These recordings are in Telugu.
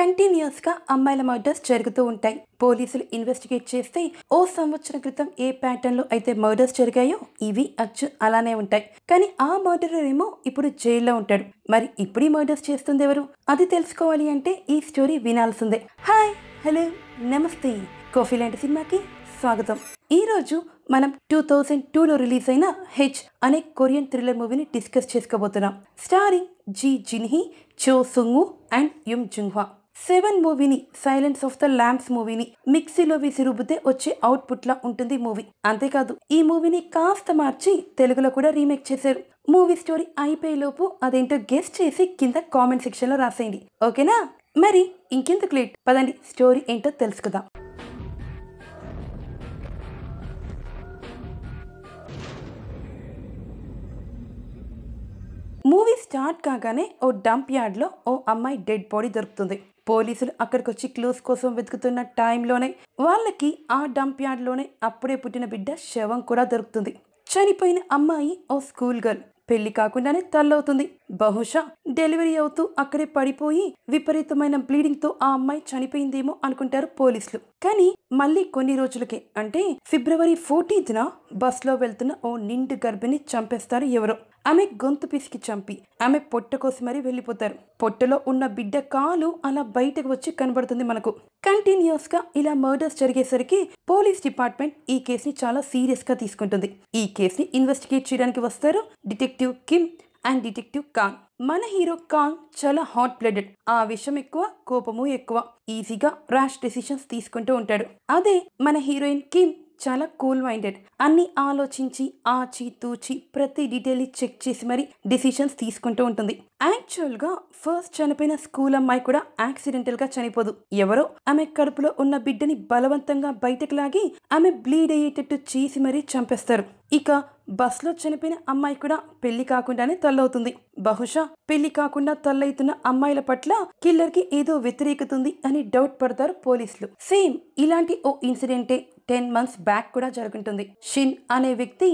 కంటిన్యూస్గా అమ్మాయిల మర్డర్స్ జరుగుతూ ఉంటాయి పోలీసులు ఇన్వెస్టిగేట్ చేస్తే ఓ సంవత్సరం క్రితం ఏ ప్యాటర్న్లో అయితే మర్డర్స్ జరిగాయో ఇవి అచ్చు అలానే ఉంటాయి కానీ ఆ మర్డరర్ ఏమో ఇప్పుడు జైల్లో ఉంటాడు మరి ఇప్పుడు మర్డర్స్ చేస్తుంది ఎవరు అది తెలుసుకోవాలి అంటే ఈ స్టోరీ వినాల్సిందే హాయ్ హలో నమస్తే కోఫీ లాంటి సినిమాకి స్వాగతం ఈరోజు మనం టూ థౌజండ్ టూలో రిలీజ్ అయిన హెచ్ అనే కొరియన్ థ్రిల్లర్ మూవీని డిస్కస్ చేసుకోబోతున్నాం starring Ji Jinhee Cho Seungwoo and Yum Jungah seven మూవీని సైలెన్స్ ఆఫ్ ద ల్యాంప్స్ మూవీని మిక్సీలో వేసి రుబ్బితే వచ్చే అవుట్పుట్ లా ఉంటుంది మూవీ అంతేకాదు ఈ మూవీని కాస్త మార్చి తెలుగులో కూడా రీమేక్ చేశారు మూవీ స్టోరీ అయిపోయే లోపు అదేంటో గెస్ట్ చేసి కింద కామెంట్ లో రాసేయండి ఓకేనా మరి ఇంకెందుకు లేట్ పదండి స్టోరీ ఏంటో తెలుసుకుందాం మూవీ స్టార్ట్ కాగానే ఓ డంప్ యార్డ్లో ఓ అమ్మాయి డెడ్ బాడీ దొరుకుతుంది పోలీసులు అక్కడికి వచ్చి క్లూస్ కోసం వెతుకుతున్న టైంలోనే వాళ్ళకి ఆ డంప్ యార్డ్లోనే అప్పుడే పుట్టిన బిడ్డ శవం కూడా దొరుకుతుంది చనిపోయిన అమ్మాయి ఓ స్కూల్ గర్ల్ పెళ్లి కాకుండానే తల్లవుతుంది బహుశా డెలివరీ అవుతూ అక్కడే పడిపోయి విపరీతమైన బ్లీడింగ్తో ఆ అమ్మాయి చనిపోయిందేమో అనుకుంటారు పోలీసులు కానీ మళ్ళీ కొన్ని రోజులకి అంటే ఫిబ్రవరి ఫోర్టీన్త్న బస్లో వెళ్తున్న ఓ నిండు గర్భిణి చంపేస్తారు ఎవరో ఆమె గొంతు పిసికి చంపి ఆమె పొట్ట కోసి మరీ వెళ్ళిపోతారు పొట్టలో ఉన్న బిడ్డ కాలు అలా బయటకు వచ్చి కనబడుతుంది మనకు కంటిన్యూస్గా ఇలా మర్డర్స్ జరిగేసరికి పోలీస్ డిపార్ట్మెంట్ ఈ కేసుని చాలా సీరియస్గా తీసుకుంటుంది ఈ కేసుని ఇన్వెస్టిగేట్ చేయడానికి వస్తారు detective Kim and detective Kang మన హీరో కాంగ్ చాలా హాట్ బ్లడెడ్ ఆవేశం ఎక్కువ కోపము ఎక్కువ ఈజీగా ర్యాష్ డెసిషన్స్ తీసుకుంటూ ఉంటాడు అదే మన హీరోయిన్ కిమ్ చాలా కూల్ మైండెడ్ అన్ని ఆలోచించి ఆచి తూచి ప్రతి డీటెయిల్ చెక్ చేసి మరి డిసిషన్స్ తీసుకుంటూ ఉంటుంది యాక్చువల్గా ఫస్ట్ చనిపోయిన స్కూల్ అమ్మాయి కూడా యాక్సిడెంటల్గా చనిపోదు ఎవరో ఆమె కడుపులో ఉన్న బిడ్డని బలవంతంగా బయటకు లాగి ఆమె బ్లీడ్ అయ్యేటట్టు చేసి మరీ చంపేస్తారు ఇక బస్లో చనిపోయిన అమ్మాయి కూడా పెళ్లి కాకుండానే తల్లవుతుంది బహుశా పెళ్లి కాకుండా తల్లవుతున్న అమ్మాయిల పట్ల కిల్లర్కి ఏదో వ్యతిరేకతుంది అని డౌట్ పడతారు పోలీసులు సేమ్ ఇలాంటి ఓ ఇన్సిడెంటే టెన్ మంత్స్ బ్యాక్ కూడా జరుగుంటుంది షిన్ అనే వ్యక్తి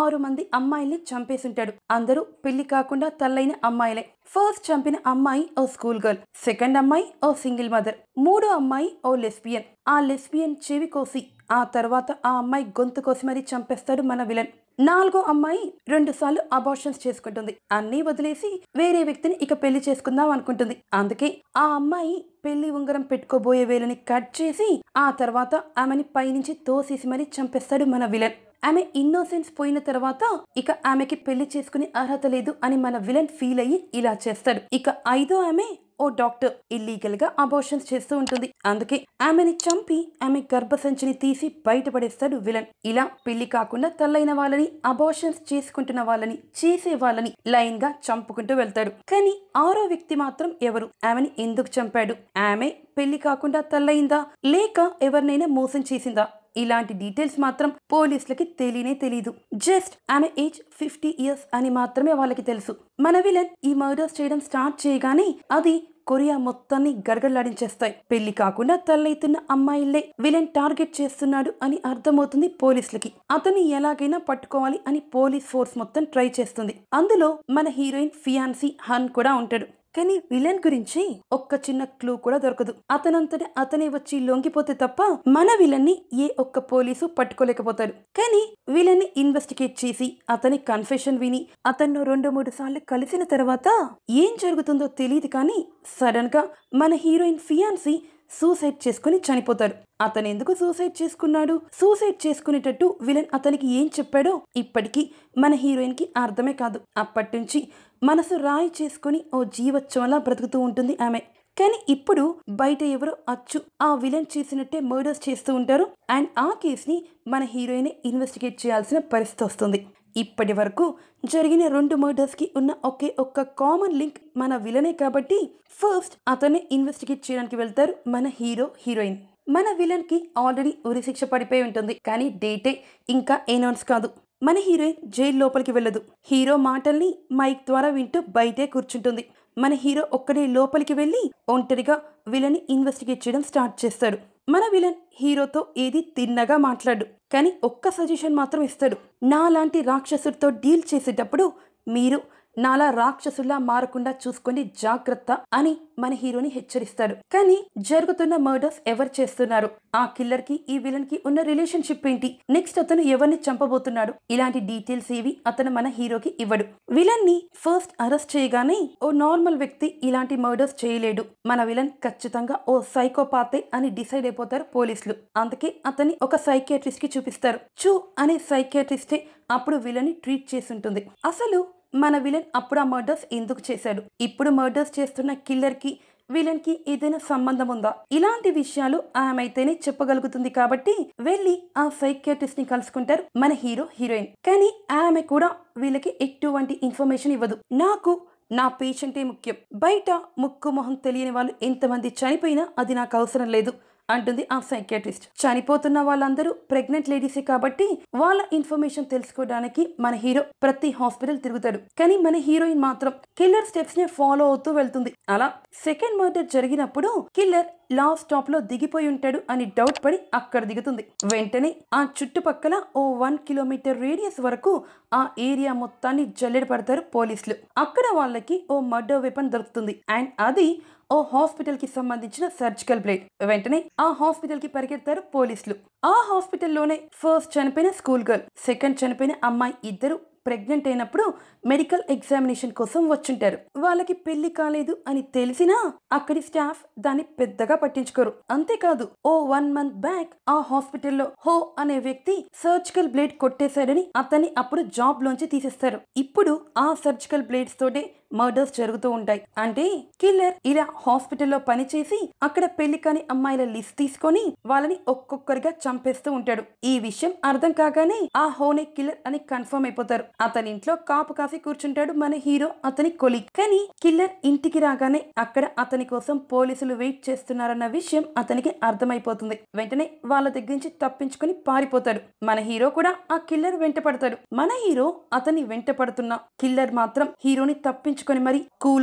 ఆరు మంది అమ్మాయిల్ని చంపేసుంటాడు అందరూ పెళ్లి కాకుండా తల్లైన అమ్మాయిలే ఫస్ట్ చంపిన అమ్మాయి ఓ స్కూల్ గర్ల్ సెకండ్ అమ్మాయి ఓ సింగిల్ మదర్ మూడో అమ్మాయి ఓ లెస్బియన్ ఆ లెస్బియన్ చెవి కోసి ఆ తర్వాత ఆ అమ్మాయి గొంతు కోసి మరీ చంపేస్తాడు మన విలన్ నాలుగో అమ్మాయి రెండుసార్లు అబార్షన్స్ చేసుకుంటుంది అన్నీ వదిలేసి వేరే వ్యక్తిని ఇక పెళ్లి చేసుకుందాం అనుకుంటుంది అందుకే ఆ అమ్మాయి పెళ్లి ఉంగరం పెట్టుకోబోయే వేలని కట్ చేసి ఆ తర్వాత ఆమెని పైనుంచి తోసేసి మరీ చంపేస్తాడు మన విలన్ ఆమె ఇన్నోసెన్స్ పోయిన తర్వాత ఇక ఆమెకి పెళ్లి చేసుకునే అర్హత లేదు అని మన విలన్ ఫీల్ అయ్యి ఇలా చేస్తాడు ఇక ఐదో ఆమె ఓ డాక్టర్ ఇల్లీగల్ గా అబోర్షన్స్ చేస్తూ ఉంటుంది అందుకే ఆమెని చంపి ఆమె గర్భసంచిని తీసి బయటపడేస్తాడు విలన్ ఇలా పెళ్లి కాకుండా తల్లైన వాళ్ళని అబోర్షన్స్ చేసుకుంటున్న వాళ్ళని చేసే వాళ్ళని లైన్ గా చంపుకుంటూ వెళ్తాడు కానీ ఆరో వ్యక్తి మాత్రం ఎవరు ఆమెని ఎందుకు చంపాడు ఆమె పెళ్లి కాకుండా తల్లయిందా లేక ఎవరినైనా మోసం చేసిందా ఇలాంటి డీటెయిల్స్ మాత్రం పోలీసులకి తెలియనే తెలీదు జస్ట్ ఆమె ఏజ్ ఫిఫ్టీ ఇయర్స్ అని మాత్రమే వాళ్ళకి తెలుసు మన విలన్ ఈ మర్డర్స్ చేయడం స్టార్ట్ చేయగానే అది కొరియా మొత్తాన్ని గడగడలాడించేస్తాయి పెళ్లి కాకుండా తల్లైతున్న అమ్మాయిల్లే విలన్ టార్గెట్ చేస్తున్నాడు అని అర్థమవుతుంది పోలీసులకి అతన్ని ఎలాగైనా పట్టుకోవాలి అని పోలీస్ ఫోర్స్ మొత్తం ట్రై చేస్తుంది అందులో మన హీరోయిన్ ఫియాన్సీ హన్ కూడా ఉంటాడు కానీ విలన్ గురించి ఒక్క చిన్న క్లూ కూడా దొరకదు అతనంతట అతనే వచ్చి లొంగిపోతే తప్ప మన విలన్ ని ఏ ఒక్క పోలీసు పట్టుకోలేకపోతాడు కానీ విలన్ ని ఇన్వెస్టిగేట్ చేసి అతని కన్ఫెషన్ విని అతన్ను రెండు మూడు సార్లు కలిసిన తర్వాత ఏం జరుగుతుందో తెలియదు కానీ సడన్ గా మన హీరోయిన్ ఫియాన్సీ సూసైడ్ చేసుకుని చనిపోతారు అతను ఎందుకు సూసైడ్ చేసుకున్నాడు సూసైడ్ చేసుకునేటట్టు విలన్ అతనికి ఏం చెప్పాడో ఇప్పటికీ మన హీరోయిన్ కి అర్థమే కాదు అప్పటి నుంచి మనసు రాయి చేసుకుని ఓ జీవోత్సవంలా బ్రతుకుతూ ఉంటుంది ఆమె కానీ ఇప్పుడు బయట ఎవరో అచ్చు ఆ విలన్ చేసినట్టే మర్డర్స్ చేస్తూ ఉంటారు అండ్ ఆ కేసుని మన హీరోయిన్ ఇన్వెస్టిగేట్ చేయాల్సిన పరిస్థితి వస్తుంది ఇప్పటి వరకు జరిగిన రెండు మర్డర్స్కి ఉన్న ఒకే ఒక్క కామన్ లింక్ మన విలనే కాబట్టి ఫస్ట్ అతన్ని ఇన్వెస్టిగేట్ చేయడానికి వెళ్తారు మన హీరో హీరోయిన్ మన విలన్కి ఆల్రెడీ ఉరిశిక్ష పడిపోయి ఉంటుంది కానీ డేటే ఇంకా ఎనౌన్స్ కాదు మన హీరోయిన్ జైలు లోపలికి వెళ్ళదు హీరో మాటల్ని మైక్ ద్వారా వింటూ బయటే కూర్చుంటుంది మన హీరో ఒక్కడే లోపలికి వెళ్ళి ఒంటరిగా విలన్ ఇన్వెస్టిగేట్ చేయడం స్టార్ట్ చేస్తాడు మన విలన్ హీరోతో ఏది తిన్నగా మాట్లాడు కానీ ఒక్క సజెషన్ మాత్రం ఇస్తాడు నాలాంటి రాక్షసుడితో డీల్ చేసేటప్పుడు మీరు నాలా రాక్షసుల్లా మారకుండా చూసుకొని జాగ్రత్త అని మన హీరోని హెచ్చరిస్తాడు కానీ జరుగుతున్న మర్డర్స్ ఎవరు చేస్తున్నారు ఆ కిల్లర్ కి ఈ విలన్ కి ఉన్న రిలేషన్షిప్ ఏంటి నెక్స్ట్ అతను ఎవరిని చంపబోతున్నాడు ఇలాంటి డీటెయిల్స్ ఏవి అతను మన హీరోకి ఇవ్వడు విలన్ ని ఫస్ట్ అరెస్ట్ చేయగానే ఓ నార్మల్ వ్యక్తి ఇలాంటి మర్డర్స్ చేయలేడు మన విలన్ ఖచ్చితంగా ఓ సైకోపాతే అని డిసైడ్ అయిపోతారు పోలీసులు అందుకే అతన్ని ఒక సైకియాట్రిస్ట్ కి చూపిస్తారు చూ అనే సైకియాట్రిస్టే అప్పుడు విలని ట్రీట్ చేసి ఉంటుంది అసలు మన విలన్ అప్పుడు ఆ మర్డర్స్ ఎందుకు చేశాడు ఇప్పుడు మర్డర్స్ చేస్తున్న కిల్లర్కి వీళ్ళకి ఏదైనా సంబంధం ఉందా ఇలాంటి విషయాలు ఆమె అయితేనే చెప్పగలుగుతుంది కాబట్టి వెళ్ళి ఆ సైకియాట్రిస్ట్ ని కలుసుకుంటారు మన హీరో హీరోయిన్ కానీ ఆమె కూడా వీళ్ళకి ఎటువంటి ఇన్ఫర్మేషన్ ఇవ్వదు నాకు నా పేషెంటే ముఖ్యం బయట ముక్కు మొహం తెలియని వాళ్ళు ఎంతమంది చనిపోయినా అది నాకు అవసరం లేదు అంటుంది ఆ సైకాట్రిస్ట్ చనిపోతున్న వాళ్ళందరూ ప్రెగ్నెంట్ లేడీసే కాబట్టి వాళ్ళ ఇన్ఫర్మేషన్ తెలుసుకోవడానికి మన హీరో ప్రతి హాస్పిటల్ తిరుగుతాడు కానీ మన హీరోయిన్ మాత్రం కిల్లర్ స్టెప్స్ ని ఫాలో అవుతూ వెళ్తుంది అలా సెకండ్ మర్డర్ జరిగినప్పుడు కిల్లర్ స్టాప్ లో దిగిపోయి ఉంటాడు అని డౌట్ పడి అక్కడ దిగుతుంది వెంటనే ఆ చుట్టుపక్కల ఓ వన్ కిలోమీటర్ రేడియస్ వరకు ఆ ఏరియా మొత్తాన్ని జల్లెడ పడతారు పోలీసులు అక్కడ వాళ్ళకి ఓ మర్డర్ వెపన్ దొరుకుతుంది అండ్ అది ఓ హాస్పిటల్కి సంబంధించిన సర్జికల్ బ్లేడ్ వెంటనే ఆ హాస్పిటల్కి పరిగెడతారు పోలీసులు ఆ హాస్పిటల్లోనే ఫస్ట్ చనిపోయిన స్కూల్ గర్ల్ సెకండ్ చనిపోయిన అమ్మాయి ఇద్దరు ప్రెగ్నెంట్ అయినప్పుడు మెడికల్ ఎగ్జామినేషన్ కోసం వచ్చుంటారు వాళ్ళకి పెళ్లి కాలేదు అని తెలిసినా అక్కడి స్టాఫ్ దాన్ని పెద్దగా పట్టించుకోరు అంతేకాదు ఓ వన్ మంత్ బ్యాక్ ఆ హాస్పిటల్లో హో అనే వ్యక్తి సర్జికల్ బ్లేడ్ కొట్టేశాడని అతన్ని అప్పుడు జాబ్ లోంచి తీసేస్తారు ఇప్పుడు ఆ సర్జికల్ బ్లేడ్స్ తోటే మర్డర్స్ జరుగుతూ ఉంటాయి అంటే కిల్లర్ ఇలా హాస్పిటల్లో పనిచేసి అక్కడ పెళ్లి కాని అమ్మాయిల లిస్ట్ తీసుకొని వాళ్ళని ఒక్కొక్కరిగా చంపేస్తూ ఉంటాడు ఈ విషయం అర్థం కాగానే ఆ హోనే కిల్లర్ అని కన్ఫర్మ్ అయిపోతారు అతని ఇంట్లో కాపు కాసి కూర్చుంటాడు మన హీరో అతని కొలి కానీ కిల్లర్ ఇంటికి రాగానే అక్కడ అతని కోసం పోలీసులు వెయిట్ చేస్తున్నారన్న విషయం అతనికి అర్థమైపోతుంది వెంటనే వాళ్ళ దగ్గర నుంచి తప్పించుకుని పారిపోతాడు మన హీరో కూడా ఆ కిల్లర్ వెంట పడతాడు మన హీరో అతని వెంట పడుతున్న కిల్లర్ మాత్రం హీరోని తప్పించు తెప్పించుకొని మరి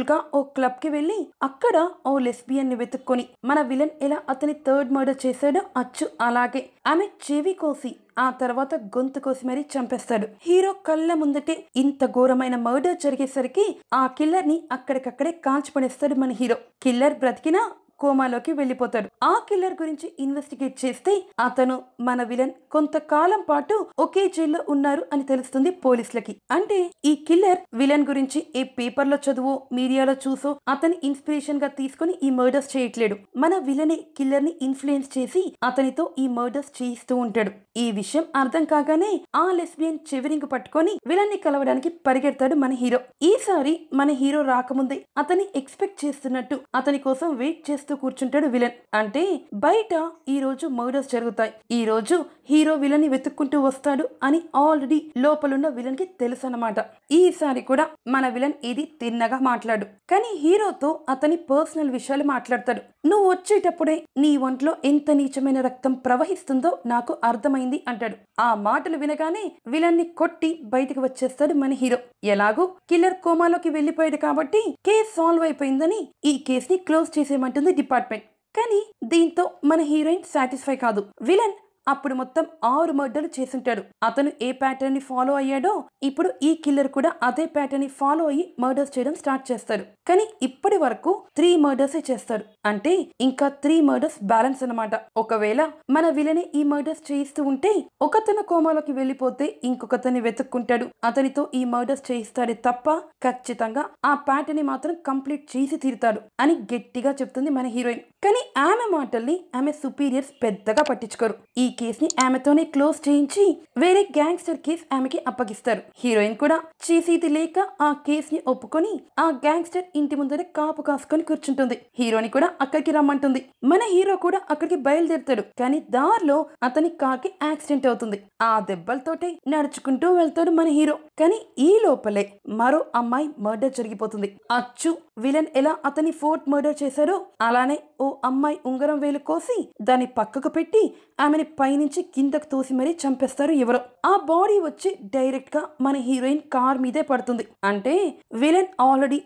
గా ఓ కి వెళ్ళి అక్కడ ఓ లెస్బియన్ ని వెతుక్కొని మన విలన్ ఎలా అతని థర్డ్ మర్డర్ చేశాడో అచ్చు అలాగే ఆమె చెవి కోసి ఆ తర్వాత గొంతు కోసి మరీ చంపేస్తాడు హీరో కళ్ళ ముందటే ఇంత ఘోరమైన మర్డర్ జరిగేసరికి ఆ కిల్లర్ ని అక్కడికక్కడే కాల్చి పడేస్తాడు మన హీరో కిల్లర్ బ్రతికినా కోమాలోకి వెళ్ళిపోతాడు ఆ కిల్లర్ గురించి ఇన్వెస్టిగేట్ చేస్తే అతను మన విలన్ కొంతకాలం పాటు ఒకే జైల్లో ఉన్నారు అని తెలుస్తుంది పోలీసులకి అంటే ఈ కిల్లర్ విలన్ గురించి ఏ పేపర్లో చదువో మీడియాలో చూసో అతని ఇన్స్పిరేషన్ గా తీసుకుని ఈ మర్డర్స్ చేయట్లేడు మన విలనే కిల్లర్ ని ఇన్ఫ్లుయెన్స్ చేసి అతనితో ఈ మర్డర్స్ చేయిస్తూ ఉంటాడు ఈ విషయం అర్థం కాగానే ఆ లెస్బియన్ చెవిరింగ్ పట్టుకొని విలన్ ని కలవడానికి పరిగెడతాడు మన హీరో ఈసారి మన హీరో రాకముందే అతని ఎక్స్పెక్ట్ చేస్తున్నట్టు అతని కోసం వెయిట్ చేస్తూ చేస్తూ కూర్చుంటాడు విలన్ అంటే బయట ఈ రోజు మర్డర్స్ జరుగుతాయి ఈ రోజు హీరో విలన్ ని వెతుక్కుంటూ వస్తాడు అని ఆల్రెడీ లోపలున్న విలన్ కి తెలుసు అనమాట ఈసారి కూడా మన విలన్ ఇది తిన్నగా మాట్లాడు కానీ హీరోతో అతని పర్సనల్ విషయాలు మాట్లాడతాడు నువ్వు వచ్చేటప్పుడే నీ ఒంట్లో ఎంత నీచమైన రక్తం ప్రవహిస్తుందో నాకు అర్థమైంది అంటాడు ఆ మాటలు వినగానే విలన్ని కొట్టి బయటకు వచ్చేస్తాడు మన హీరో ఎలాగో కిల్లర్ కోమాలోకి వెళ్ళిపోయాడు కాబట్టి కేసు సాల్వ్ అయిపోయిందని ఈ కేసుని క్లోజ్ చేసేయమంటుంది డిపార్ట్మెంట్ కానీ దీంతో మన హీరోయిన్ సాటిస్ఫై కాదు విలన్ అప్పుడు మొత్తం ఆరు మర్డర్లు చేసుంటాడు అతను ఏ ప్యాటర్న్ ని ఫాలో అయ్యాడో ఇప్పుడు ఈ కిల్లర్ కూడా అదే ప్యాటర్న్ ని ఫాలో అయ్యి మర్డర్స్ చేయడం స్టార్ట్ చేస్తారు కానీ ఇప్పటి వరకు త్రీ మర్డర్సే చేస్తాడు అంటే ఇంకా త్రీ మర్డర్స్ బ్యాలెన్స్ అనమాట ఒకవేళ మన విలని ఈ మర్డర్స్ చేయిస్తూ ఉంటే ఒకతను కోమాలోకి వెళ్ళిపోతే ఇంకొకతని వెతుక్కుంటాడు అతనితో ఈ మర్డర్స్ చేయిస్తాడే తప్ప ఖచ్చితంగా ఆ ప్యాటర్న్ మాత్రం కంప్లీట్ చేసి తీరుతాడు అని గట్టిగా చెప్తుంది మన హీరోయిన్ కానీ ఆమె మాటల్ని ఆమె సుపీరియర్స్ పెద్దగా పట్టించుకోరు ఈ కేసుని ఆమెతోనే క్లోజ్ చేయించి వేరే గ్యాంగ్స్టర్ కేసు ఆమెకి అప్పగిస్తారు హీరోయిన్ కూడా చేసేది లేక ఆ ని ఒప్పుకొని ఆ గ్యాంగ్స్టర్ ఇంటి ముందర కాపు కాసుకొని కూర్చుంటుంది హీరోని కూడా అక్కడికి రమ్మంటుంది మన హీరో కూడా అక్కడికి బయలుదేరుతాడు కానీ దారిలో అతని కాకి యాక్సిడెంట్ అవుతుంది ఆ దెబ్బలతోటే నడుచుకుంటూ వెళ్తాడు మన హీరో కానీ ఈ లోపలే మరో అమ్మాయి మర్డర్ జరిగిపోతుంది అచ్చు విలన్ ఎలా అతని ఫోర్త్ మర్డర్ చేశారో అలానే ఓ ఓ అమ్మాయి ఉంగరం వేలు కోసి దాన్ని పక్కకు పెట్టి ఆమెని పైనుంచి కిందకు తోసి మరీ చంపేస్తారు ఎవరో ఆ బాడీ వచ్చి డైరెక్ట్ గా మన హీరోయిన్ కార్ మీదే పడుతుంది అంటే విలన్ ఆల్రెడీ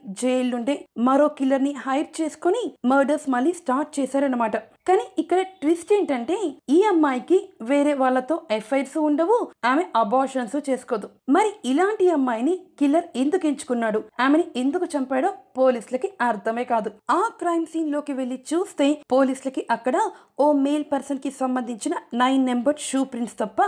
నుండే మరో కిల్లర్ ని హైర్ చేసుకుని మర్డర్స్ మళ్ళీ స్టార్ట్ చేశారనమాట కానీ ఇక్కడ ట్విస్ట్ ఏంటంటే ఈ అమ్మాయికి వేరే వాళ్ళతో ఎఫ్ఐర్స్ ఉండవు ఆమె అబార్షన్స్ చేసుకోదు మరి ఇలాంటి అమ్మాయిని కిల్లర్ ఎందుకు ఎంచుకున్నాడు ఆమెని ఎందుకు చంపాడో పోలీసులకి అర్థమే కాదు ఆ క్రైమ్ సీన్ లోకి వెళ్ళి చూస్తే పోలీసులకి అక్కడ ఓ మేల్ పర్సన్ కి సంబంధించిన నైన్ నెంబర్ షూ ప్రింట్స్ తప్ప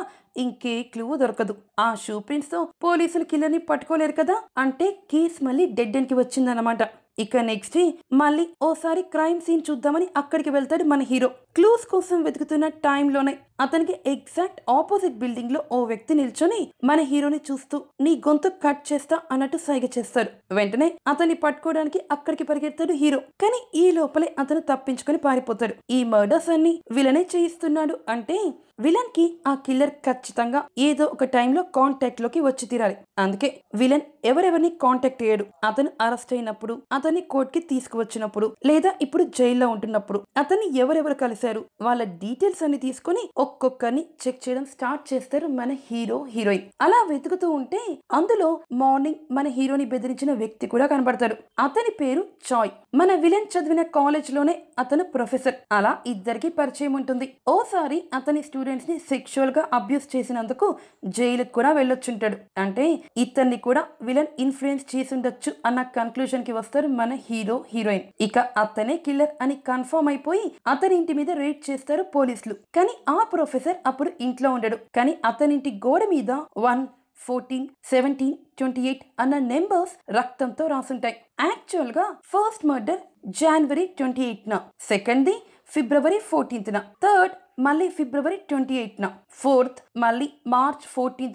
ఇంకే క్లూ దొరకదు ఆ షూ ప్రింట్స్ తో పోలీసులు కిల్లర్ని పట్టుకోలేరు కదా అంటే కేసు మళ్ళీ డెడ్ కి వచ్చిందనమాట ఇక నెక్స్ట్ మళ్ళీ ఓసారి క్రైమ్ సీన్ చూద్దామని అక్కడికి వెళ్తాడు మన హీరో క్లూస్ కోసం వెతుకుతున్న టైంలోనే అతనికి ఎగ్జాక్ట్ ఆపోజిట్ బిల్డింగ్ లో ఓ వ్యక్తి నిల్చొని మన హీరోని చూస్తూ నీ గొంతు కట్ చేస్తా అన్నట్టు సైగ చేస్తాడు వెంటనే అతన్ని పట్టుకోవడానికి అక్కడికి పరిగెడతాడు హీరో కానీ ఈ లోపలే అతను తప్పించుకొని పారిపోతాడు ఈ మర్డర్స్ అన్ని వీళ్ళనే చేయిస్తున్నాడు అంటే విలన్ కి ఆ కిల్లర్ ఖచ్చితంగా ఏదో ఒక టైంలో కాంటాక్ట్ లోకి వచ్చి తీరాలి అందుకే విలన్ ఎవరెవరిని కాంటాక్ట్ చేయడు అతను అరెస్ట్ అయినప్పుడు అతన్ని కి తీసుకువచ్చినప్పుడు లేదా ఇప్పుడు జైల్లో ఉంటున్నప్పుడు అతన్ని ఎవరెవరు కలిశారు వాళ్ళ డీటెయిల్స్ అన్ని తీసుకుని ఒక్కొక్కరిని చెక్ చేయడం స్టార్ట్ చేస్తారు మన హీరో హీరోయిన్ అలా వెతుకుతూ ఉంటే అందులో మార్నింగ్ మన హీరోని బెదిరించిన వ్యక్తి కూడా కనబడతాడు అతని పేరు చాయ్ మన విలన్ చదివిన కాలేజ్ లోనే అతను ప్రొఫెసర్ అలా ఇద్దరికి పరిచయం ఉంటుంది ఓసారి అతని స్టూడెంట్ స్టూడెంట్స్ని సెక్షువల్గా అబ్యూస్ చేసినందుకు జైలుకు కూడా వెళ్ళొచ్చుంటాడు అంటే ఇతన్ని కూడా విలన్ ఇన్ఫ్లుయెన్స్ చేసుండొచ్చు అన్న కి వస్తారు మన హీరో హీరోయిన్ ఇక అతనే కిల్లర్ అని కన్ఫర్మ్ అయిపోయి అతని ఇంటి మీద రేట్ చేస్తారు పోలీసులు కానీ ఆ ప్రొఫెసర్ అప్పుడు ఇంట్లో ఉండడు కానీ అతనింటి గోడ మీద one fourteen seventeen twenty eight అన్న నెంబర్స్ రక్తంతో రాసుంటాయి యాక్చువల్గా ఫస్ట్ మర్డర్ జనవరి ట్వంటీ ఎయిట్న సెకండ్ది ఫిబ్రవరి ఫోర్టీన్త్న థర్డ్ మళ్ళీ ఫిబ్రవరి ట్వంటీ ఎయిట్న ఫోర్త్ మళ్ళీ మార్చ్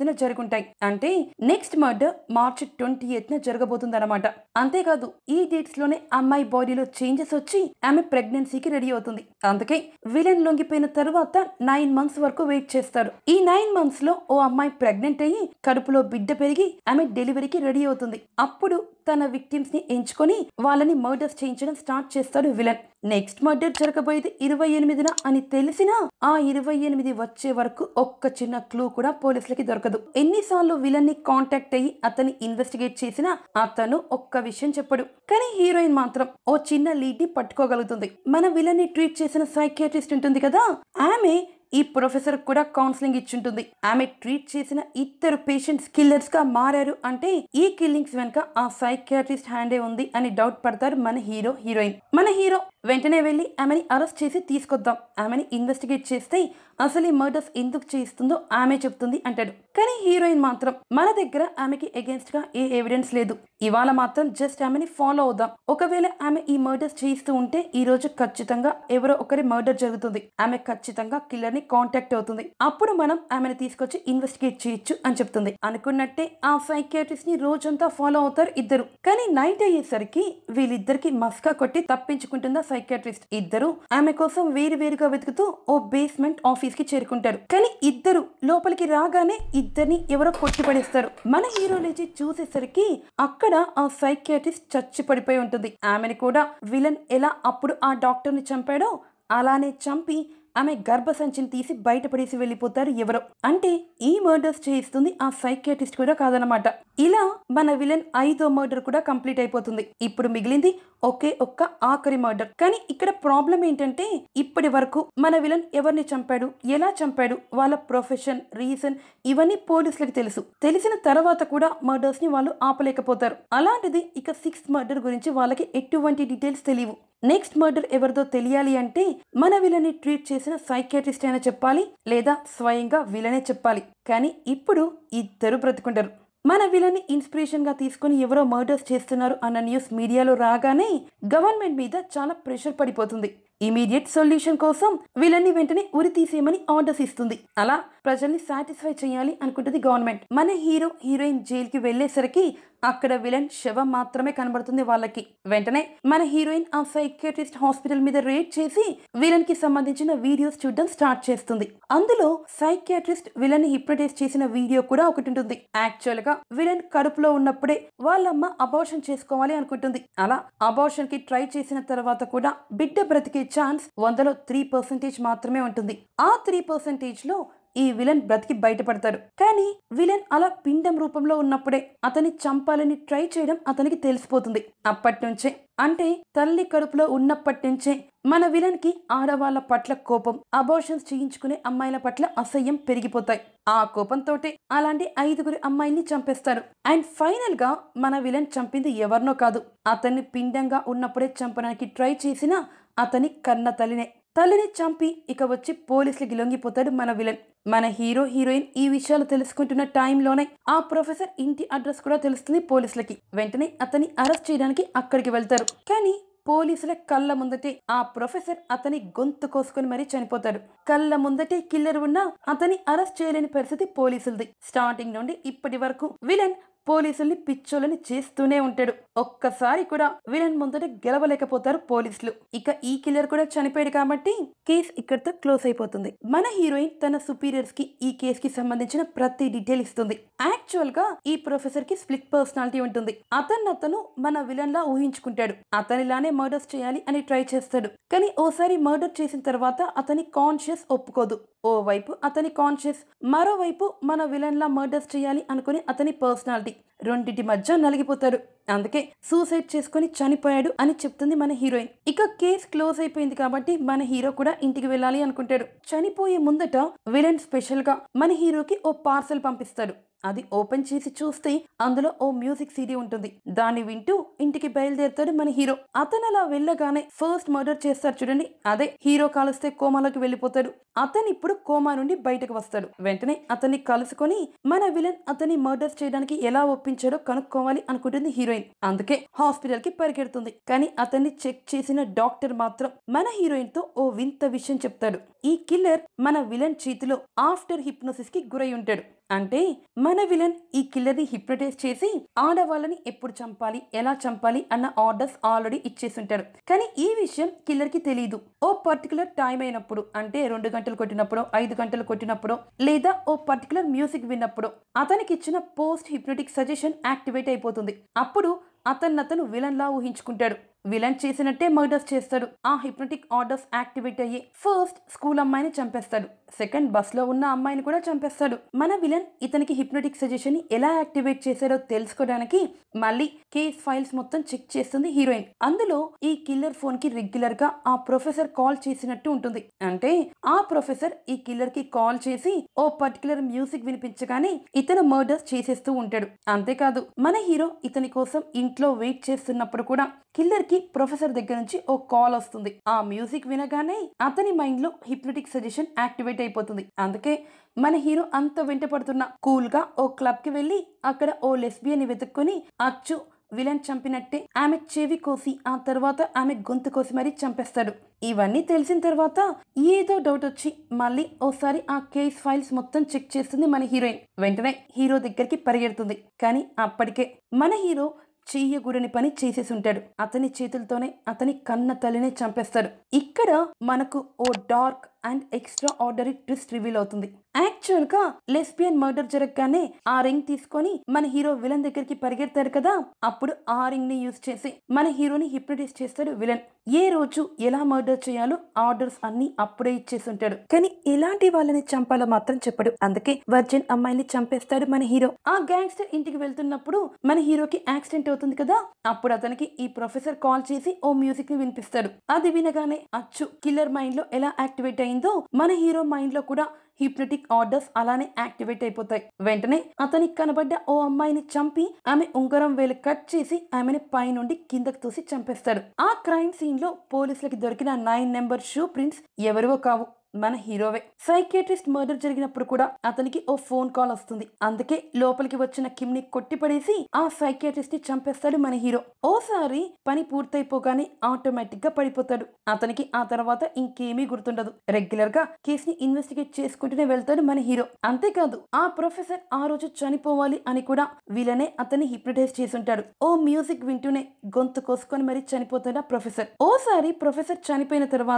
న జరుగుంటాయి అంటే నెక్స్ట్ మర్డర్ మార్చ్ ట్వంటీ ఎయిత్న జరగబోతుందన్నమాట అంతేకాదు ఈ డేట్స్ లోనే అమ్మాయి బాడీలో చేంజెస్ వచ్చి ఆమె ప్రెగ్నెన్సీకి రెడీ అవుతుంది అందుకే విలన్ లొంగిపోయిన తర్వాత నైన్ మంత్స్ వరకు వెయిట్ చేస్తారు ఈ నైన్ మంత్స్ లో ఓ అమ్మాయి ప్రెగ్నెంట్ అయ్యి కడుపులో బిడ్డ పెరిగి ఆమె డెలివరీకి రెడీ అవుతుంది అప్పుడు తన విక్టిమ్స్ ని ఎంచుకొని వాళ్ళని మర్డర్స్ చేయించడం స్టార్ట్ చేస్తాడు విలన్ నెక్స్ట్ మర్డర్ జరగబోయేది ఇరవై ఎనిమిదిన అని తెలిసినా ఆ ఇరవై ఎనిమిది వచ్చే వరకు ఒక్క చిన్న క్లూ కూడా పోలీసులకి దొరకదు ఎన్నిసార్లు విలన్ ని కాంటాక్ట్ అయ్యి అతన్ని ఇన్వెస్టిగేట్ చేసినా అతను ఒక్క విషయం చెప్పడు కానీ హీరోయిన్ మాత్రం ఓ చిన్న లీడ్ ని పట్టుకోగలుగుతుంది మన విలన్ ని ట్రీట్ చేసిన సైకియాట్రిస్ట్ ఉంటుంది కదా ఆమె ఈ ప్రొఫెసర్ కూడా కౌన్సిలింగ్ ఇచ్చింటుంది ఆమె ట్రీట్ చేసిన ఇద్దరు పేషెంట్స్ కిల్లర్స్ గా మారారు అంటే ఈ కిల్లింగ్స్ వెనుక ఆ సైకియాట్రిస్ట్ హ్యాండే ఉంది అని డౌట్ పడతారు మన హీరో హీరోయిన్ మన హీరో వెంటనే వెళ్ళి ఆమెని అరెస్ట్ చేసి తీసుకొద్దాం ఆమెని ఇన్వెస్టిగేట్ చేస్తే అసలు ఈ మర్డర్స్ ఎందుకు చేయిస్తుందో ఆమె చెప్తుంది అంటాడు కానీ హీరోయిన్ మాత్రం మన దగ్గర ఆమెకి అగేన్స్ట్ గా ఏ ఎవిడెన్స్ లేదు ఇవాళ మాత్రం జస్ట్ ఆమెని ఫాలో అవుదాం ఒకవేళ ఆమె ఈ మర్డర్స్ చేయిస్తూ ఉంటే ఈ రోజు ఖచ్చితంగా ఎవరో ఒకరి మర్డర్ జరుగుతుంది ఆమె ఖచ్చితంగా కిల్లర్ ని కాంటాక్ట్ అవుతుంది అప్పుడు మనం ఆమెను తీసుకొచ్చి ఇన్వెస్టిగేట్ చేయొచ్చు అని చెప్తుంది అనుకున్నట్టే ఆ సైకియాట్రిస్ట్ ని రోజంతా ఫాలో అవుతారు ఇద్దరు కానీ నైట్ అయ్యేసరికి వీళ్ళిద్దరికి మస్కా కొట్టి తప్పించుకుంటుందా సైకియాట్రిస్ట్ ఇద్దరు ఆమె కోసం వేరు వేరుగా వెతుకుతూ ఓ బేస్మెంట్ ఆఫీస్ ఆఫీస్కి చేరుకుంటారు కానీ ఇద్దరు లోపలికి రాగానే ఇద్దరిని ఎవరో కొట్టిపడేస్తారు మన హీరో లేచి చూసేసరికి అక్కడ ఆ సైకియాట్రిస్ట్ చచ్చి పడిపోయి ఉంటుంది ఆమెని కూడా విలన్ ఎలా అప్పుడు ఆ డాక్టర్ని చంపాడో అలానే చంపి ఆమె గర్భసంచిని తీసి బయటపడేసి వెళ్ళిపోతారు ఎవరో అంటే ఈ మర్డర్స్ చేయిస్తుంది ఆ సైకియాటిస్ట్ కూడా కాదనమాట ఇలా మన విలన్ ఐదో మర్డర్ కూడా కంప్లీట్ అయిపోతుంది ఇప్పుడు మిగిలింది ఒకే ఒక్క ఆఖరి మర్డర్ కానీ ఇక్కడ ప్రాబ్లం ఏంటంటే ఇప్పటి వరకు మన విలన్ ఎవరిని చంపాడు ఎలా చంపాడు వాళ్ళ ప్రొఫెషన్ రీజన్ ఇవన్నీ పోలీసులకు తెలుసు తెలిసిన తర్వాత కూడా మర్డర్స్ ని వాళ్ళు ఆపలేకపోతారు అలాంటిది ఇక సిక్స్త్ మర్డర్ గురించి వాళ్ళకి ఎటువంటి డీటెయిల్స్ తెలియవు నెక్స్ట్ మర్డర్ ఎవరిదో తెలియాలి అంటే మన విలని ట్రీట్ చేసిన సైకాట్రిస్ట్ అయినా చెప్పాలి లేదా స్వయంగా విలనే చెప్పాలి కానీ ఇప్పుడు ఇద్దరు బ్రతుకుంటారు మన విలని ఇన్స్పిరేషన్గా తీసుకుని ఎవరో మర్డర్స్ చేస్తున్నారు అన్న న్యూస్ మీడియాలో రాగానే గవర్నమెంట్ మీద చాలా ప్రెషర్ పడిపోతుంది ఇమీడియట్ సొల్యూషన్ కోసం వీళ్ళని వెంటనే ఉరి తీసేయమని ఆర్డర్స్ ఇస్తుంది అలా ప్రజల్ని సాటిస్ఫై చేయాలి అనుకుంటుంది గవర్నమెంట్ మన హీరో హీరోయిన్ జైలుకి వెళ్ళేసరికి అక్కడ విలన్ శవం మాత్రమే కనబడుతుంది వాళ్ళకి వెంటనే మన హీరోయిన్ ఆ సైకియాట్రిస్ట్ హాస్పిటల్ మీద రేట్ చేసి విలన్ కి సంబంధించిన వీడియోస్ చూడడం స్టార్ట్ చేస్తుంది అందులో సైకియాట్రిస్ట్ విలన్ హిప్రటైజ్ హిప్నటైజ్ చేసిన వీడియో కూడా ఒకటి ఉంటుంది యాక్చువల్ గా విలన్ కడుపులో ఉన్నప్పుడే వాళ్ళమ్మ అబార్షన్ చేసుకోవాలి అనుకుంటుంది అలా అబార్షన్ కి ట్రై చేసిన తర్వాత కూడా బిడ్డ బ్రతికే ఛాన్స్ వందలో త్రీ పర్సెంటేజ్ మాత్రమే ఉంటుంది ఆ త్రీ పర్సెంటేజ్లో ఈ విలన్ బ్రతికి బయటపడతాడు కానీ విలన్ అలా పిండం రూపంలో ఉన్నప్పుడే అతని చంపాలని ట్రై చేయడం అతనికి తెలిసిపోతుంది అప్పటి నుంచే అంటే తల్లి కడుపులో ఉన్నప్పటి నుంచే మన విలన్ కి ఆడవాళ్ల పట్ల కోపం అబోషన్స్ చేయించుకునే అమ్మాయిల పట్ల అసహ్యం పెరిగిపోతాయి ఆ కోపంతోటే అలాంటి ఐదుగురి అమ్మాయిల్ని చంపేస్తారు అండ్ ఫైనల్ గా మన విలన్ చంపింది ఎవరినో కాదు అతన్ని పిండంగా ఉన్నప్పుడే చంపడానికి ట్రై చేసినా అతని కన్న తల్లినే తల్లిని చంపి ఇక వచ్చి పోలీసులకి లొంగిపోతాడు మన విలన్ మన హీరో హీరోయిన్ ఈ విషయాలు తెలుసుకుంటున్న టైంలోనే ఆ ప్రొఫెసర్ ఇంటి అడ్రస్ కూడా తెలుస్తుంది పోలీసులకి వెంటనే అతన్ని అరెస్ట్ చేయడానికి అక్కడికి వెళ్తారు కానీ పోలీసుల కళ్ళ ముందటే ఆ ప్రొఫెసర్ అతని గొంతు కోసుకుని మరీ చనిపోతాడు కళ్ళ ముందటే కిల్లర్ ఉన్నా అతని అరెస్ట్ చేయలేని పరిస్థితి పోలీసులది స్టార్టింగ్ నుండి ఇప్పటి వరకు విలన్ పోలీసుల్ని పిచ్చోళ్ళని చేస్తూనే ఉంటాడు ఒక్కసారి కూడా విలన్ ముందట గెలవలేకపోతారు పోలీసులు ఇక ఈ కిల్లర్ కూడా చనిపోయాడు కాబట్టి కేసు ఇక్కడితో క్లోజ్ అయిపోతుంది మన హీరోయిన్ తన సుపీరియర్స్ కి ఈ కేసు కి సంబంధించిన ప్రతి డీటెయిల్ ఇస్తుంది యాక్చువల్ గా ఈ ప్రొఫెసర్ కి స్ప్లిట్ పర్సనాలిటీ ఉంటుంది అతన్ని అతను మన విలన్ లా ఊహించుకుంటాడు అతనిలానే మర్డర్స్ చేయాలి అని ట్రై చేస్తాడు కానీ ఓసారి మర్డర్ చేసిన తర్వాత అతని కాన్షియస్ ఒప్పుకోదు ఓ వైపు అతని కాన్షియస్ మరోవైపు మన విలన్ లా మర్డర్స్ చేయాలి అనుకుని అతని పర్సనాలిటీ రెండింటి మధ్య నలిగిపోతాడు అందుకే సూసైడ్ చేసుకుని చనిపోయాడు అని చెప్తుంది మన హీరోయిన్ ఇక కేస్ క్లోజ్ అయిపోయింది కాబట్టి మన హీరో కూడా ఇంటికి వెళ్ళాలి అనుకుంటాడు చనిపోయే ముందట విలన్ స్పెషల్ గా మన హీరోకి ఓ పార్సల్ పంపిస్తాడు అది ఓపెన్ చేసి చూస్తే అందులో ఓ మ్యూజిక్ సీడీ ఉంటుంది దాన్ని వింటూ ఇంటికి బయలుదేరుతాడు మన హీరో అతను అలా వెళ్ళగానే ఫస్ట్ మర్డర్ చేస్తారు చూడండి అదే హీరో కాలుస్తే కోమాలోకి వెళ్ళిపోతాడు అతను ఇప్పుడు కోమా నుండి బయటకు వస్తాడు వెంటనే అతన్ని కలుసుకొని మన విలన్ అతన్ని మర్డర్ చేయడానికి ఎలా ఒప్పించాడో కనుక్కోవాలి అనుకుంటుంది హీరోయిన్ అందుకే హాస్పిటల్ కి పరిగెడుతుంది కానీ అతన్ని చెక్ చేసిన డాక్టర్ మాత్రం మన హీరోయిన్ తో ఓ వింత విషయం చెప్తాడు ఈ కిల్లర్ మన విలన్ చేతిలో ఆఫ్టర్ హిప్నోసిస్ కి గురై ఉంటాడు అంటే మన విలన్ ఈ కిల్లర్ని హిప్నటైజ్ చేసి ఆడవాళ్ళని ఎప్పుడు చంపాలి ఎలా చంపాలి అన్న ఆర్డర్స్ ఆల్రెడీ ఇచ్చేసుంటాడు కానీ ఈ విషయం కిల్లర్ కి తెలియదు ఓ పర్టికులర్ టైం అయినప్పుడు అంటే రెండు గంటలు కొట్టినప్పుడు ఐదు గంటలు కొట్టినప్పుడు లేదా ఓ పర్టికులర్ మ్యూజిక్ విన్నప్పుడు అతనికి ఇచ్చిన పోస్ట్ హిప్నోటిక్ సజెషన్ యాక్టివేట్ అయిపోతుంది అప్పుడు అతన్నతను విలన్లా ఊహించుకుంటాడు విలన్ చేసినట్టే మర్డర్స్ చేస్తాడు ఆ హిప్నటిక్ ఆర్డర్స్ యాక్టివేట్ అయ్యి ఫస్ట్ స్కూల్ అమ్మాయిని చంపేస్తాడు సెకండ్ బస్ లో ఉన్న అమ్మాయిని కూడా చంపేస్తాడు మన విలన్ ఇతనికి హిప్నటిక్ సజెషన్ ని ఎలా యాక్టివేట్ చేశారో తెలుసుకోవడానికి మళ్ళీ కేస్ ఫైల్స్ మొత్తం చెక్ చేస్తుంది హీరోయిన్ అందులో ఈ కిల్లర్ ఫోన్ కి రెగ్యులర్ గా ఆ ప్రొఫెసర్ కాల్ చేసినట్టు ఉంటుంది అంటే ఆ ప్రొఫెసర్ ఈ కిల్లర్ కి కాల్ చేసి ఓ పర్టికులర్ మ్యూజిక్ వినిపించగానే ఇతను మర్డర్స్ చేసేస్తూ ఉంటాడు అంతేకాదు మన హీరో ఇతని కోసం ఇంట్లో వెయిట్ చేస్తున్నప్పుడు కూడా కిల్లర్ అతనికి ప్రొఫెసర్ దగ్గర నుంచి ఒక కాల్ వస్తుంది ఆ మ్యూజిక్ వినగానే అతని మైండ్ లో హిప్నటిక్ సజెషన్ యాక్టివేట్ అయిపోతుంది అందుకే మన హీరో అంత వెంట పడుతున్న కూల్ గా ఓ క్లబ్ కి వెళ్ళి అక్కడ ఓ లెస్బియన్ వెతుక్కొని వెతుక్కుని అచ్చు విలన్ చంపినట్టే ఆమె చెవి కోసి ఆ తర్వాత ఆమె గొంతు కోసి మరీ చంపేస్తాడు ఇవన్నీ తెలిసిన తర్వాత ఏదో డౌట్ వచ్చి మళ్ళీ ఓసారి ఆ కేస్ ఫైల్స్ మొత్తం చెక్ చేస్తుంది మన హీరోయిన్ వెంటనే హీరో దగ్గరికి పరిగెడుతుంది కానీ అప్పటికే మన హీరో చెయ్యగూడని పని చేసేసి ఉంటాడు అతని చేతులతోనే అతని కన్న తల్లినే చంపేస్తాడు ఇక్కడ మనకు ఓ dark and extraordinary twist reveal అవుతుంది గా లెస్బియన్ మర్డర్ జరగగానే ఆ రింగ్ తీసుకొని మన హీరో విలన్ దగ్గరికి పరిగెడతాడు కదా అప్పుడు ఆ రింగ్ ని యూజ్ చేసి మన హీరోని హిప్నటైజ్ చేస్తాడు విలన్ ఏ రోజు ఎలా మర్డర్ చేయాలో ఆర్డర్స్ అన్ని అప్పుడే ఇచ్చేసి ఉంటాడు కానీ ఎలాంటి వాళ్ళని చంపాలో మాత్రం చెప్పడు అందుకే వర్జిన్ అమ్మాయిని చంపేస్తాడు మన హీరో ఆ గ్యాంగ్స్టర్ ఇంటికి వెళ్తున్నప్పుడు మన హీరోకి యాక్సిడెంట్ అవుతుంది కదా అప్పుడు అతనికి ఈ ప్రొఫెసర్ కాల్ చేసి ఓ మ్యూజిక్ ని వినిపిస్తాడు అది వినగానే అచ్చు కిల్లర్ మైండ్ లో ఎలా యాక్టివేట్ అయిందో మన హీరో మైండ్ లో కూడా హిప్నటిక్ ఆర్డర్స్ అలానే యాక్టివేట్ అయిపోతాయి వెంటనే అతనికి కనబడ్డ ఓ అమ్మాయిని చంపి ఆమె ఉంగరం వేలు కట్ చేసి ఆమెని పైనుండి కిందకు తోసి చంపేస్తాడు ఆ క్రైమ్ సీన్ లో పోలీసులకి దొరికిన నైన్ నెంబర్ షూ ప్రింట్స్ ఎవరివో కావు మన హీరోవే సైకేట్రిస్ట్ మర్డర్ జరిగినప్పుడు కూడా అతనికి ఓ ఫోన్ కాల్ వస్తుంది అందుకే లోపలికి వచ్చిన కిమ్ ని కొట్టిపడేసి ఆ సైకేట్రిస్ట్ ని చంపేస్తాడు మన హీరో ఓసారి పని పూర్తయిపోగానే ఆటోమేటిక్ గా పడిపోతాడు అతనికి ఆ తర్వాత ఇంకేమీ గుర్తుండదు రెగ్యులర్ గా కేసు ని ఇన్వెస్టిగేట్ చేసుకుంటూనే వెళ్తాడు మన హీరో అంతేకాదు ఆ ప్రొఫెసర్ ఆ రోజు చనిపోవాలి అని కూడా వీళ్ళనే అతన్ని హిప్నటైజ్ చేసుంటాడు ఓ మ్యూజిక్ వింటూనే గొంతు కోసుకొని మరీ చనిపోతాడు ఆ ప్రొఫెసర్ ఓసారి ప్రొఫెసర్ చనిపోయిన తర్వాత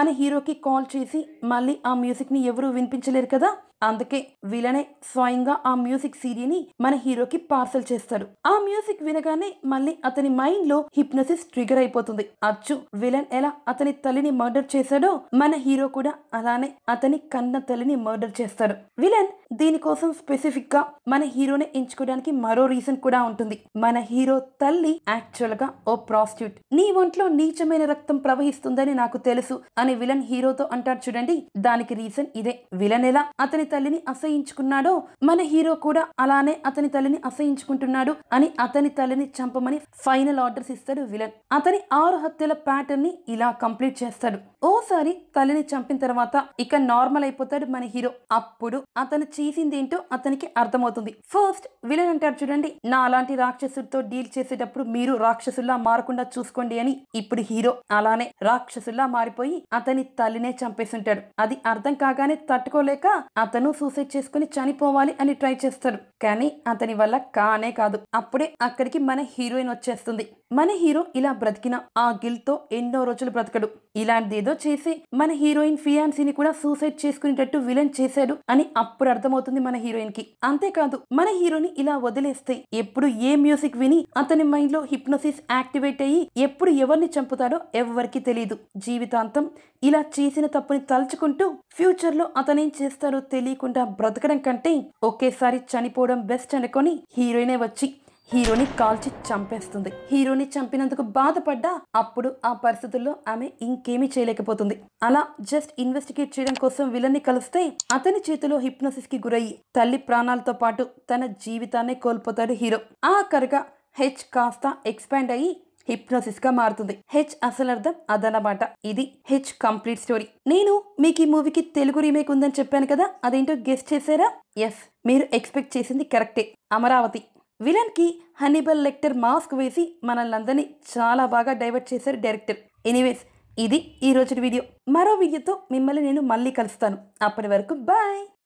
మన హీరోకి కాల్ చేసి మళ్ళీ ఆ మ్యూజిక్ని ఎవరూ వినిపించలేరు కదా అందుకే విలనే స్వయంగా ఆ మ్యూజిక్ సీడీని మన హీరోకి పార్సల్ చేస్తాడు ఆ మ్యూజిక్ వినగానే మళ్ళీ అతని మైండ్ లో హిప్నసిస్ ట్రిగర్ అయిపోతుంది అచ్చు విలన్ ఎలా అతని తల్లిని మర్డర్ చేశాడో మన హీరో కూడా అలానే అతని కన్న తల్లిని మర్డర్ చేస్తాడు విలన్ దీనికోసం స్పెసిఫిక్ గా మన హీరోని ఎంచుకోవడానికి మరో రీజన్ కూడా ఉంటుంది మన హీరో తల్లి యాక్చువల్ గా ఓ ప్రాస్టిట్యూట్ నీ ఒంట్లో నీచమైన రక్తం ప్రవహిస్తుందని నాకు తెలుసు అని విలన్ హీరోతో అంటాడు చూడండి దానికి రీజన్ ఇదే విలన్ ఎలా అతని తల్లిని అసహించుకున్నాడో మన హీరో కూడా అలానే అతని తల్లిని అసహించుకుంటున్నాడు అని అతని తల్లిని చంపమని ఫైనల్ ఆర్డర్స్ ఇస్తాడు విలన్ అతని ఆరు హత్యల ప్యాటర్న్ ని ఇలా కంప్లీట్ చేస్తాడు ఓసారి తల్లిని చంపిన తర్వాత ఇక నార్మల్ అయిపోతాడు మన హీరో అప్పుడు అతను చేసింది ఏంటో అతనికి అర్థమవుతుంది ఫస్ట్ విలన్ అంటారు చూడండి నా అలాంటి రాక్షసుడితో డీల్ చేసేటప్పుడు మీరు రాక్షసుల్లా మారకుండా చూసుకోండి అని ఇప్పుడు హీరో అలానే రాక్షసుల్లా మారిపోయి అతని తల్లినే చంపేస్తుంటాడు అది అర్థం కాగానే తట్టుకోలేక అతను అతను సూసైడ్ చేసుకుని చనిపోవాలి అని ట్రై చేస్తాడు కానీ అతని వల్ల కానే కాదు అప్పుడే అక్కడికి మన హీరోయిన్ వచ్చేస్తుంది మన హీరో ఇలా బ్రతికిన ఆ గిల్ తో ఎన్నో రోజులు బ్రతకడు ఇలాంటిది ఏదో చేసి మన హీరోయిన్ ఫియాన్సీని కూడా సూసైడ్ చేసుకునేటట్టు విలన్ చేశాడు అని అప్పుడు అర్థమవుతుంది మన హీరోయిన్ కి అంతేకాదు మన హీరోని ఇలా వదిలేస్తే ఎప్పుడు ఏ మ్యూజిక్ విని అతని మైండ్ లో హిప్నోసిస్ యాక్టివేట్ అయ్యి ఎప్పుడు ఎవరిని చంపుతాడో ఎవరికి తెలియదు జీవితాంతం ఇలా చేసిన తప్పుని తలుచుకుంటూ ఫ్యూచర్ లో అతనేం చేస్తారో తెలియదు తెలియకుండా బ్రతకడం కంటే ఒకేసారి చనిపోవడం బెస్ట్ అనుకొని హీరోయినే వచ్చి హీరోని కాల్చి చంపేస్తుంది హీరోని చంపినందుకు బాధపడ్డా అప్పుడు ఆ పరిస్థితుల్లో ఆమె ఇంకేమీ చేయలేకపోతుంది అలా జస్ట్ ఇన్వెస్టిగేట్ చేయడం కోసం విలన్ని కలిస్తే అతని చేతిలో హిప్నోసిస్ కి గురయ్యి తల్లి ప్రాణాలతో పాటు తన జీవితాన్ని కోల్పోతాడు హీరో ఆఖరిగా హెచ్ కాస్త ఎక్స్పాండ్ అయ్యి హిప్నోసిస్గా మారుతుంది హెచ్ అసలు అర్థం అదనమాట ఇది హెచ్ కంప్లీట్ స్టోరీ నేను మీకు ఈ మూవీకి తెలుగు రీమేక్ ఉందని చెప్పాను కదా అదేంటో గెస్ట్ చేశారా ఎస్ మీరు ఎక్స్పెక్ట్ చేసింది కరెక్టే అమరావతి విలన్కి హనీబల్ లెక్టర్ మాస్క్ వేసి మనల్ని చాలా బాగా డైవర్ట్ చేశారు డైరెక్టర్ ఎనీవేస్ ఇది ఈ రోజు వీడియో మరో వీడియోతో మిమ్మల్ని నేను మళ్ళీ కలుస్తాను అప్పటి వరకు బాయ్